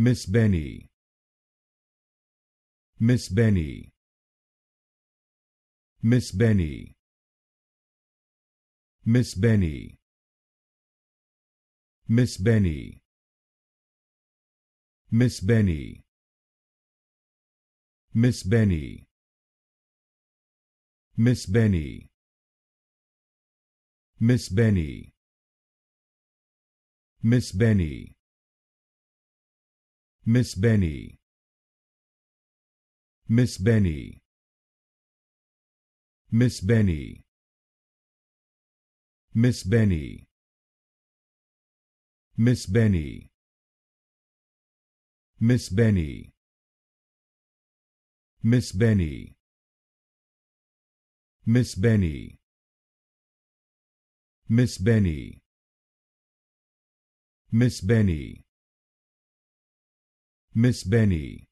Miss Benny. Miss Benny. Miss Benny. Miss Benny. Miss Benny. Miss Benny. Miss Benny. Miss Benny. Miss Benny. Miss Benny. Miss Benny. Miss Benny. Miss Benny. Miss Benny. Miss Benny. Miss Benny. Miss Benny. Miss Benny. Miss Benny. Miss Benny. Miss Benny.